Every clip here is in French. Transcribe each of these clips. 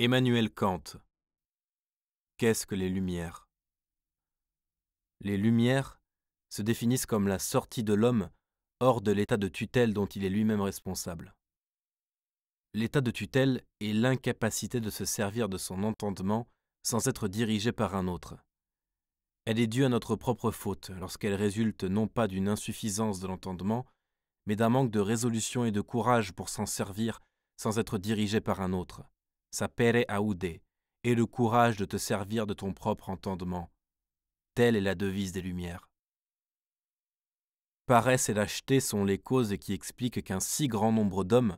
Emmanuel Kant Qu'est-ce que les Lumières Les Lumières se définissent comme la sortie de l'homme hors de l'état de tutelle dont il est lui-même responsable. L'état de tutelle est l'incapacité de se servir de son entendement sans être dirigé par un autre. Elle est due à notre propre faute lorsqu'elle résulte non pas d'une insuffisance de l'entendement, mais d'un manque de résolution et de courage pour s'en servir sans être dirigé par un autre sapere aude, et le courage de te servir de ton propre entendement. Telle est la devise des Lumières. Paresse et lâcheté sont les causes qui expliquent qu'un si grand nombre d'hommes,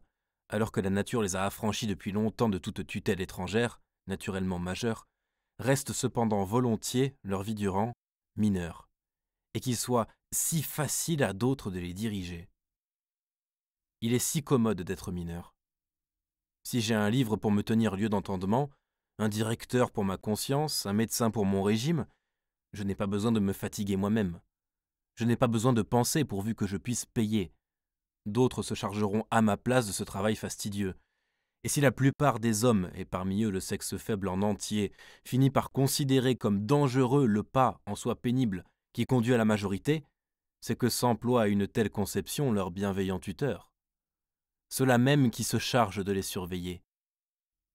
alors que la nature les a affranchis depuis longtemps de toute tutelle étrangère, naturellement majeure, restent cependant volontiers, leur vie durant, mineurs, et qu'il soit si facile à d'autres de les diriger. Il est si commode d'être mineur. Si j'ai un livre pour me tenir lieu d'entendement, un directeur pour ma conscience, un médecin pour mon régime, je n'ai pas besoin de me fatiguer moi-même. Je n'ai pas besoin de penser pourvu que je puisse payer. D'autres se chargeront à ma place de ce travail fastidieux. Et si la plupart des hommes, et parmi eux le sexe faible en entier, finit par considérer comme dangereux le pas en soi pénible qui conduit à la majorité, c'est que s'emploie à une telle conception leur bienveillant tuteur ceux-là même qui se chargent de les surveiller.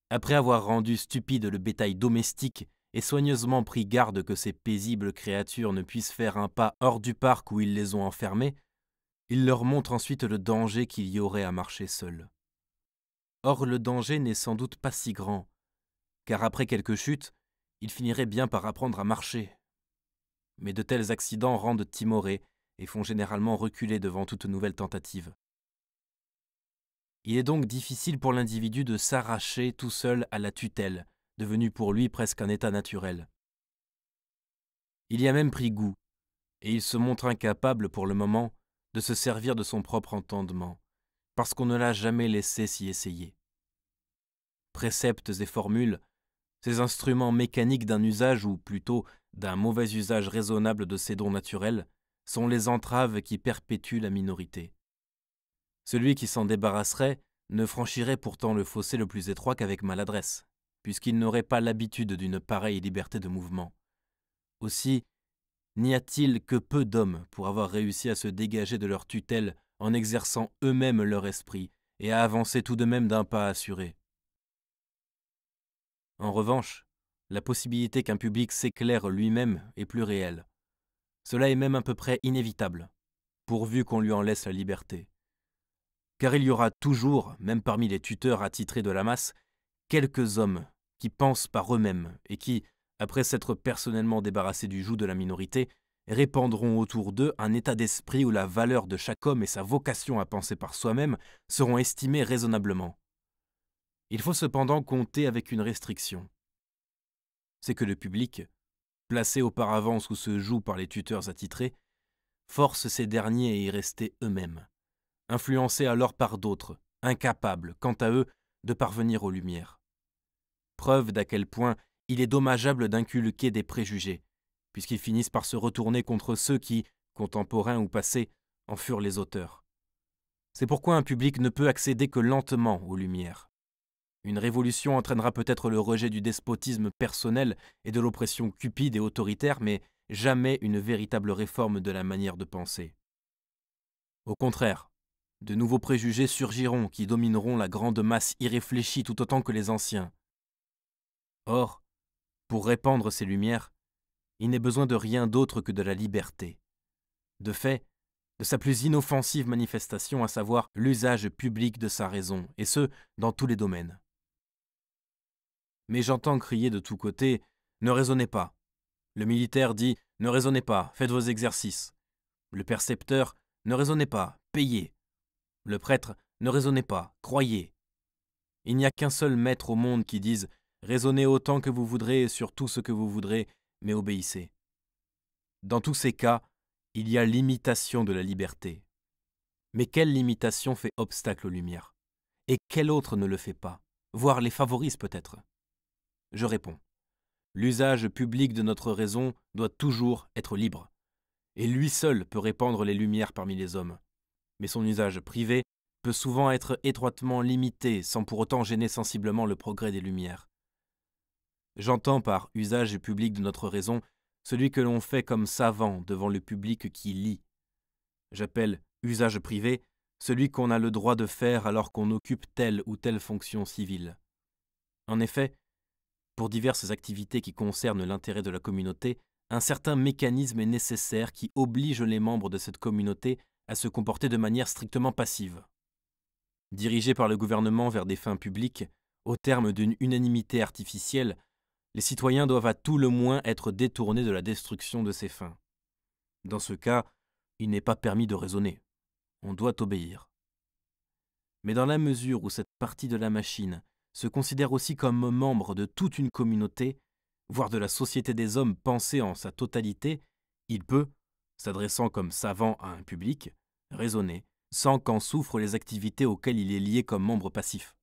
Après avoir rendu stupide le bétail domestique et soigneusement pris garde que ces paisibles créatures ne puissent faire un pas hors du parc où ils les ont enfermés, il leur montre ensuite le danger qu'il y aurait à marcher seul. Or le danger n'est sans doute pas si grand, car après quelques chutes, ils finiraient bien par apprendre à marcher. Mais de tels accidents rendent timorés et font généralement reculer devant toute nouvelle tentative. Il est donc difficile pour l'individu de s'arracher tout seul à la tutelle, devenue pour lui presque un état naturel. Il y a même pris goût, et il se montre incapable pour le moment de se servir de son propre entendement, parce qu'on ne l'a jamais laissé s'y essayer. Préceptes et formules, ces instruments mécaniques d'un usage ou plutôt d'un mauvais usage raisonnable de ses dons naturels, sont les entraves qui perpétuent la minorité. Celui qui s'en débarrasserait ne franchirait pourtant le fossé le plus étroit qu'avec maladresse, puisqu'il n'aurait pas l'habitude d'une pareille liberté de mouvement. Aussi, n'y a-t-il que peu d'hommes pour avoir réussi à se dégager de leur tutelle en exerçant eux-mêmes leur esprit et à avancer tout de même d'un pas assuré. En revanche, la possibilité qu'un public s'éclaire lui-même est plus réelle. Cela est même à peu près inévitable, pourvu qu'on lui en laisse la liberté car il y aura toujours, même parmi les tuteurs attitrés de la masse, quelques hommes qui pensent par eux-mêmes et qui, après s'être personnellement débarrassés du joug de la minorité, répandront autour d'eux un état d'esprit où la valeur de chaque homme et sa vocation à penser par soi-même seront estimées raisonnablement. Il faut cependant compter avec une restriction. C'est que le public, placé auparavant sous ce joug par les tuteurs attitrés, force ces derniers à y rester eux-mêmes influencés alors par d'autres, incapables, quant à eux, de parvenir aux lumières. Preuve d'à quel point il est dommageable d'inculquer des préjugés, puisqu'ils finissent par se retourner contre ceux qui, contemporains ou passés, en furent les auteurs. C'est pourquoi un public ne peut accéder que lentement aux lumières. Une révolution entraînera peut-être le rejet du despotisme personnel et de l'oppression cupide et autoritaire, mais jamais une véritable réforme de la manière de penser. Au contraire, de nouveaux préjugés surgiront qui domineront la grande masse irréfléchie tout autant que les anciens. Or, pour répandre ces lumières, il n'est besoin de rien d'autre que de la liberté. De fait, de sa plus inoffensive manifestation, à savoir l'usage public de sa raison, et ce, dans tous les domaines. Mais j'entends crier de tous côtés Ne raisonnez pas. Le militaire dit Ne raisonnez pas, faites vos exercices. Le percepteur Ne raisonnez pas, payez. Le prêtre ne raisonnez pas, croyez. Il n'y a qu'un seul maître au monde qui dise Raisonnez autant que vous voudrez sur tout ce que vous voudrez, mais obéissez. Dans tous ces cas, il y a l'imitation de la liberté. Mais quelle limitation fait obstacle aux lumières Et quelle autre ne le fait pas Voire les favorise peut-être Je réponds. L'usage public de notre raison doit toujours être libre. Et lui seul peut répandre les lumières parmi les hommes mais son usage privé peut souvent être étroitement limité sans pour autant gêner sensiblement le progrès des Lumières. J'entends par usage public de notre raison celui que l'on fait comme savant devant le public qui lit. J'appelle usage privé celui qu'on a le droit de faire alors qu'on occupe telle ou telle fonction civile. En effet, pour diverses activités qui concernent l'intérêt de la communauté, un certain mécanisme est nécessaire qui oblige les membres de cette communauté à se comporter de manière strictement passive. Dirigés par le gouvernement vers des fins publiques, au terme d'une unanimité artificielle, les citoyens doivent à tout le moins être détournés de la destruction de ces fins. Dans ce cas, il n'est pas permis de raisonner. On doit obéir. Mais dans la mesure où cette partie de la machine se considère aussi comme membre de toute une communauté, voire de la société des hommes pensée en sa totalité, il peut, s'adressant comme savant à un public, raisonner, sans qu'en souffrent les activités auxquelles il est lié comme membre passif.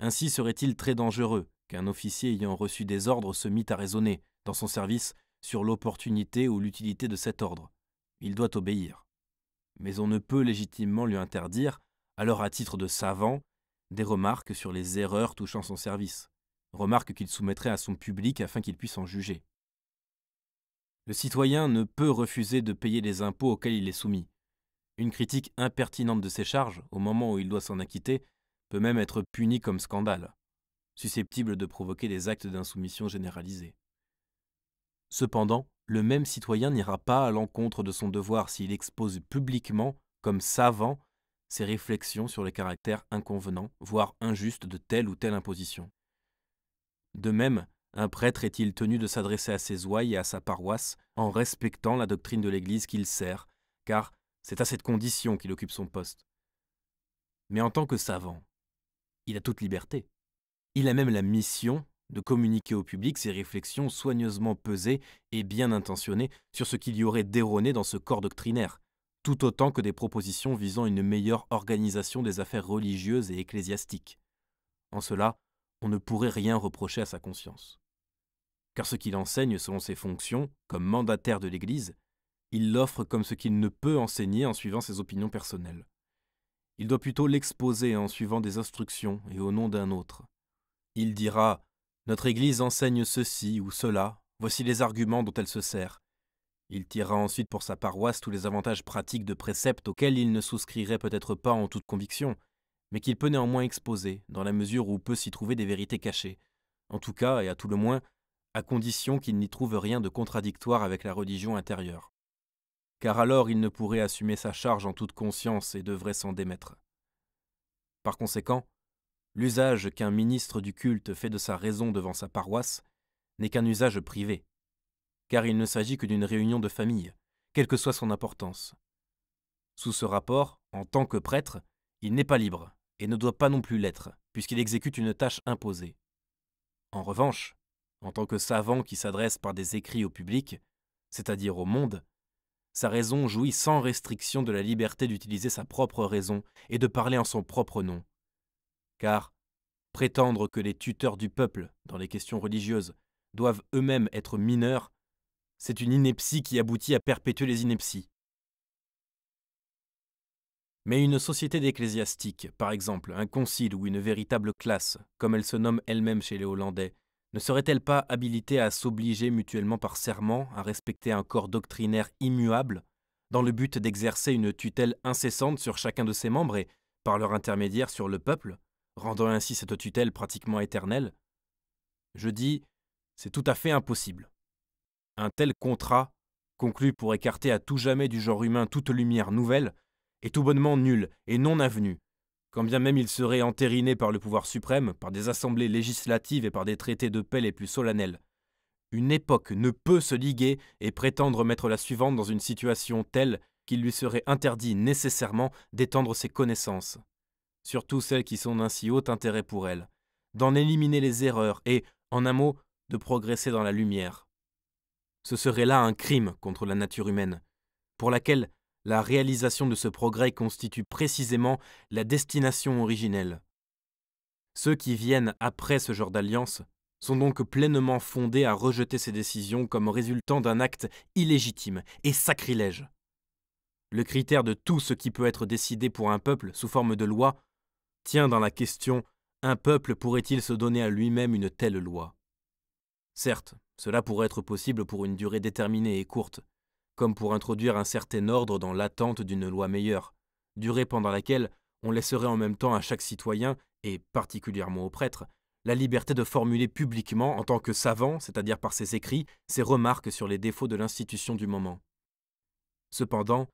Ainsi serait-il très dangereux qu'un officier ayant reçu des ordres se mit à raisonner, dans son service, sur l'opportunité ou l'utilité de cet ordre. Il doit obéir. Mais on ne peut légitimement lui interdire, alors à titre de savant, des remarques sur les erreurs touchant son service, remarques qu'il soumettrait à son public afin qu'il puisse en juger. Le citoyen ne peut refuser de payer les impôts auxquels il est soumis. Une critique impertinente de ses charges, au moment où il doit s'en acquitter, peut même être punie comme scandale, susceptible de provoquer des actes d'insoumission généralisés. Cependant, le même citoyen n'ira pas à l'encontre de son devoir s'il expose publiquement, comme savant, ses réflexions sur les caractères inconvenants, voire injustes de telle ou telle imposition. De même, un prêtre est-il tenu de s'adresser à ses ouailles et à sa paroisse en respectant la doctrine de l'Église qu'il sert, car c'est à cette condition qu'il occupe son poste. Mais en tant que savant, il a toute liberté. Il a même la mission de communiquer au public ses réflexions soigneusement pesées et bien intentionnées sur ce qu'il y aurait d'erroné dans ce corps doctrinaire, tout autant que des propositions visant une meilleure organisation des affaires religieuses et ecclésiastiques. En cela, on ne pourrait rien reprocher à sa conscience car ce qu'il enseigne selon ses fonctions, comme mandataire de l'Église, il l'offre comme ce qu'il ne peut enseigner en suivant ses opinions personnelles. Il doit plutôt l'exposer en suivant des instructions et au nom d'un autre. Il dira Notre Église enseigne ceci ou cela, voici les arguments dont elle se sert. Il tirera ensuite pour sa paroisse tous les avantages pratiques de préceptes auxquels il ne souscrirait peut-être pas en toute conviction, mais qu'il peut néanmoins exposer, dans la mesure où peut s'y trouver des vérités cachées. En tout cas, et à tout le moins, à condition qu'il n'y trouve rien de contradictoire avec la religion intérieure. Car alors il ne pourrait assumer sa charge en toute conscience et devrait s'en démettre. Par conséquent, l'usage qu'un ministre du culte fait de sa raison devant sa paroisse n'est qu'un usage privé, car il ne s'agit que d'une réunion de famille, quelle que soit son importance. Sous ce rapport, en tant que prêtre, il n'est pas libre, et ne doit pas non plus l'être, puisqu'il exécute une tâche imposée. En revanche, en tant que savant qui s'adresse par des écrits au public, c'est-à-dire au monde, sa raison jouit sans restriction de la liberté d'utiliser sa propre raison et de parler en son propre nom. Car prétendre que les tuteurs du peuple, dans les questions religieuses, doivent eux-mêmes être mineurs, c'est une ineptie qui aboutit à perpétuer les inepties. Mais une société d'ecclésiastiques, par exemple, un concile ou une véritable classe, comme elle se nomme elle-même chez les Hollandais, ne serait-elle pas habilitée à s'obliger mutuellement par serment à respecter un corps doctrinaire immuable, dans le but d'exercer une tutelle incessante sur chacun de ses membres et, par leur intermédiaire, sur le peuple, rendant ainsi cette tutelle pratiquement éternelle Je dis, c'est tout à fait impossible. Un tel contrat, conclu pour écarter à tout jamais du genre humain toute lumière nouvelle, est tout bonnement nul et non avenu, quand bien même il serait entériné par le pouvoir suprême, par des assemblées législatives et par des traités de paix les plus solennels. Une époque ne peut se liguer et prétendre mettre la suivante dans une situation telle qu'il lui serait interdit nécessairement d'étendre ses connaissances, surtout celles qui sont d'un si haut intérêt pour elle, d'en éliminer les erreurs et, en un mot, de progresser dans la lumière. Ce serait là un crime contre la nature humaine, pour laquelle la réalisation de ce progrès constitue précisément la destination originelle. Ceux qui viennent après ce genre d'alliance sont donc pleinement fondés à rejeter ces décisions comme résultant d'un acte illégitime et sacrilège. Le critère de tout ce qui peut être décidé pour un peuple sous forme de loi tient dans la question un peuple pourrait-il se donner à lui-même une telle loi Certes, cela pourrait être possible pour une durée déterminée et courte, comme pour introduire un certain ordre dans l'attente d'une loi meilleure, durée pendant laquelle on laisserait en même temps à chaque citoyen, et particulièrement aux prêtres, la liberté de formuler publiquement en tant que savant, c'est-à-dire par ses écrits, ses remarques sur les défauts de l'institution du moment. Cependant,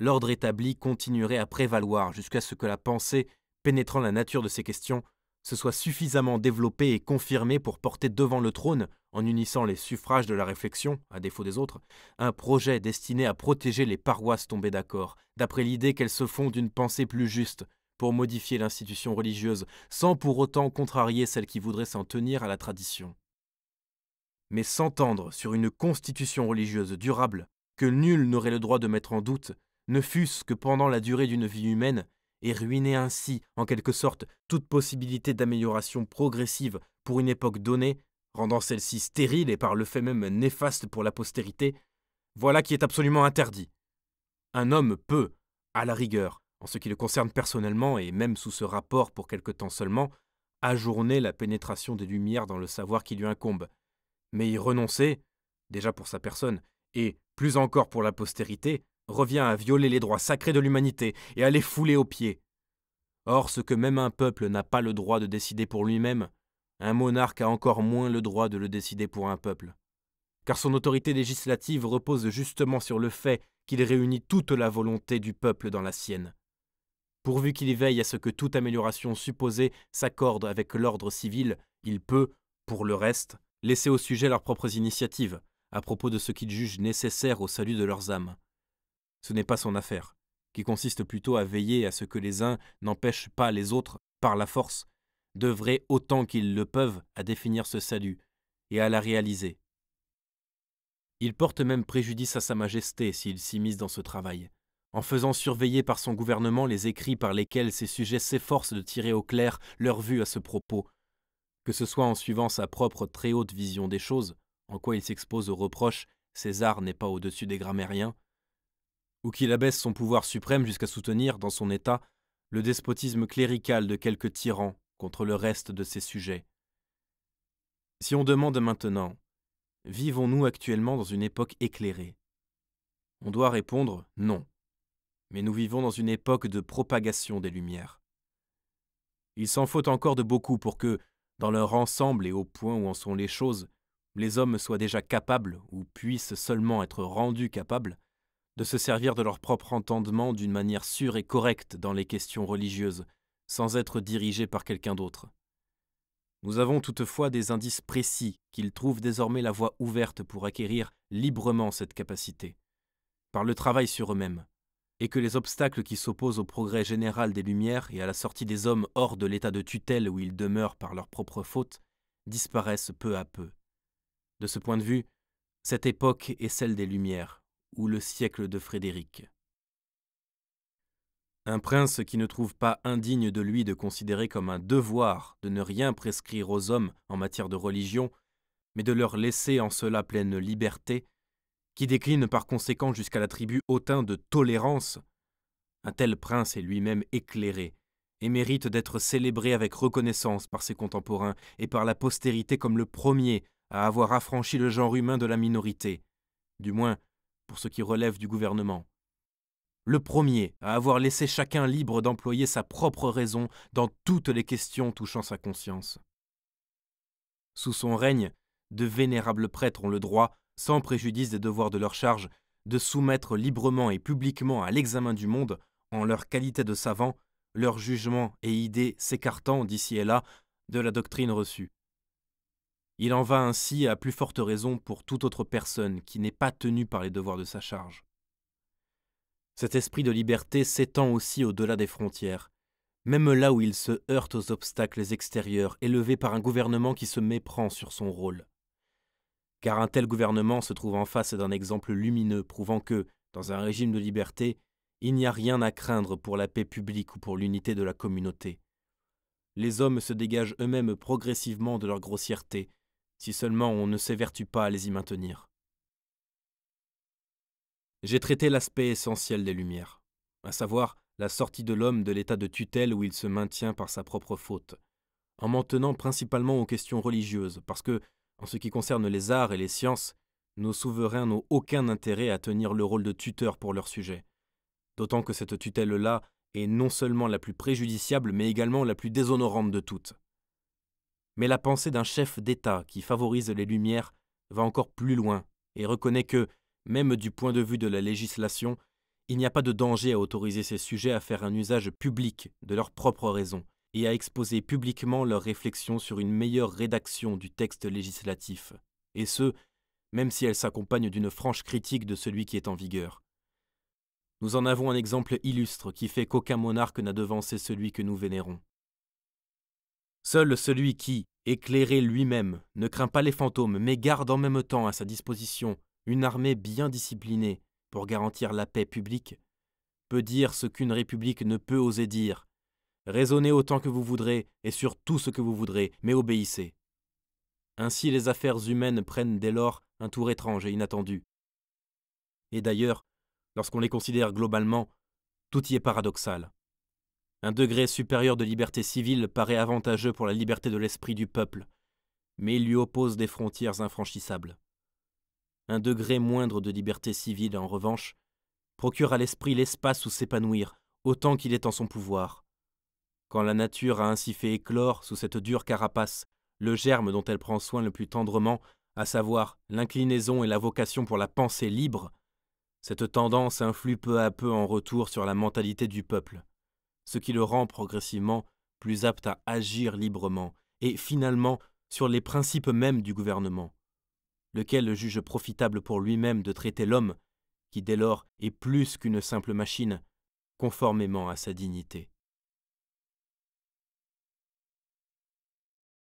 l'ordre établi continuerait à prévaloir jusqu'à ce que la pensée, pénétrant la nature de ces questions, se soit suffisamment développée et confirmée pour porter devant le trône en unissant les suffrages de la réflexion, à défaut des autres, un projet destiné à protéger les paroisses tombées d'accord, d'après l'idée qu'elles se font d'une pensée plus juste, pour modifier l'institution religieuse, sans pour autant contrarier celle qui voudrait s'en tenir à la tradition. Mais s'entendre sur une constitution religieuse durable, que nul n'aurait le droit de mettre en doute, ne fût-ce que pendant la durée d'une vie humaine, et ruiner ainsi, en quelque sorte, toute possibilité d'amélioration progressive pour une époque donnée, rendant celle-ci stérile et par le fait même néfaste pour la postérité, voilà qui est absolument interdit. Un homme peut, à la rigueur, en ce qui le concerne personnellement et même sous ce rapport pour quelque temps seulement, ajourner la pénétration des lumières dans le savoir qui lui incombe, mais y renoncer, déjà pour sa personne, et plus encore pour la postérité, revient à violer les droits sacrés de l'humanité et à les fouler aux pieds. Or, ce que même un peuple n'a pas le droit de décider pour lui-même, un monarque a encore moins le droit de le décider pour un peuple, car son autorité législative repose justement sur le fait qu'il réunit toute la volonté du peuple dans la sienne, pourvu qu'il veille à ce que toute amélioration supposée s'accorde avec l'ordre civil, il peut, pour le reste, laisser au sujet leurs propres initiatives, à propos de ce qu'il jugent nécessaire au salut de leurs âmes. Ce n'est pas son affaire, qui consiste plutôt à veiller à ce que les uns n'empêchent pas les autres, par la force, devraient autant qu'ils le peuvent à définir ce salut et à la réaliser. Il porte même préjudice à Sa Majesté s'il s'immisce dans ce travail, en faisant surveiller par son gouvernement les écrits par lesquels ses sujets s'efforcent de tirer au clair leur vue à ce propos, que ce soit en suivant sa propre très haute vision des choses, en quoi il s'expose aux reproches César n'est pas au-dessus des grammairiens, ou qu'il abaisse son pouvoir suprême jusqu'à soutenir, dans son État, le despotisme clérical de quelques tyrans contre le reste de ses sujets. Si on demande maintenant, vivons-nous actuellement dans une époque éclairée On doit répondre non, mais nous vivons dans une époque de propagation des Lumières. Il s'en faut encore de beaucoup pour que, dans leur ensemble et au point où en sont les choses, les hommes soient déjà capables, ou puissent seulement être rendus capables, de se servir de leur propre entendement d'une manière sûre et correcte dans les questions religieuses, sans être dirigé par quelqu'un d'autre. Nous avons toutefois des indices précis qu'ils trouvent désormais la voie ouverte pour acquérir librement cette capacité, par le travail sur eux-mêmes, et que les obstacles qui s'opposent au progrès général des Lumières et à la sortie des hommes hors de l'état de tutelle où ils demeurent par leur propre faute disparaissent peu à peu. De ce point de vue, cette époque est celle des Lumières, ou le siècle de Frédéric. Un prince qui ne trouve pas indigne de lui de considérer comme un devoir de ne rien prescrire aux hommes en matière de religion, mais de leur laisser en cela pleine liberté, qui décline par conséquent jusqu'à l'attribut hautain de tolérance, un tel prince est lui-même éclairé et mérite d'être célébré avec reconnaissance par ses contemporains et par la postérité comme le premier à avoir affranchi le genre humain de la minorité, du moins pour ce qui relève du gouvernement le premier à avoir laissé chacun libre d'employer sa propre raison dans toutes les questions touchant sa conscience. Sous son règne, de vénérables prêtres ont le droit, sans préjudice des devoirs de leur charge, de soumettre librement et publiquement à l'examen du monde, en leur qualité de savants, leurs jugements et idées s'écartant d'ici et là de la doctrine reçue. Il en va ainsi à plus forte raison pour toute autre personne qui n'est pas tenue par les devoirs de sa charge. Cet esprit de liberté s'étend aussi au-delà des frontières, même là où il se heurte aux obstacles extérieurs élevés par un gouvernement qui se méprend sur son rôle. Car un tel gouvernement se trouve en face d'un exemple lumineux prouvant que, dans un régime de liberté, il n'y a rien à craindre pour la paix publique ou pour l'unité de la communauté. Les hommes se dégagent eux-mêmes progressivement de leur grossièreté, si seulement on ne s'évertue pas à les y maintenir j'ai traité l'aspect essentiel des Lumières, à savoir la sortie de l'homme de l'état de tutelle où il se maintient par sa propre faute, en m'en tenant principalement aux questions religieuses, parce que, en ce qui concerne les arts et les sciences, nos souverains n'ont aucun intérêt à tenir le rôle de tuteur pour leurs sujet, d'autant que cette tutelle-là est non seulement la plus préjudiciable, mais également la plus déshonorante de toutes. Mais la pensée d'un chef d'État qui favorise les Lumières va encore plus loin et reconnaît que même du point de vue de la législation, il n'y a pas de danger à autoriser ces sujets à faire un usage public de leurs propres raisons et à exposer publiquement leurs réflexions sur une meilleure rédaction du texte législatif, et ce, même si elle s'accompagne d'une franche critique de celui qui est en vigueur. Nous en avons un exemple illustre qui fait qu'aucun monarque n'a devancé celui que nous vénérons. Seul celui qui, éclairé lui-même, ne craint pas les fantômes, mais garde en même temps à sa disposition une armée bien disciplinée pour garantir la paix publique, peut dire ce qu'une république ne peut oser dire. Raisonnez autant que vous voudrez et sur tout ce que vous voudrez, mais obéissez. Ainsi les affaires humaines prennent dès lors un tour étrange et inattendu. Et d'ailleurs, lorsqu'on les considère globalement, tout y est paradoxal. Un degré supérieur de liberté civile paraît avantageux pour la liberté de l'esprit du peuple, mais il lui oppose des frontières infranchissables. Un degré moindre de liberté civile, en revanche, procure à l'esprit l'espace où s'épanouir, autant qu'il est en son pouvoir. Quand la nature a ainsi fait éclore, sous cette dure carapace, le germe dont elle prend soin le plus tendrement, à savoir l'inclinaison et la vocation pour la pensée libre, cette tendance influe peu à peu en retour sur la mentalité du peuple, ce qui le rend progressivement plus apte à agir librement, et finalement sur les principes mêmes du gouvernement lequel juge profitable pour lui-même de traiter l'homme, qui dès lors est plus qu'une simple machine, conformément à sa dignité.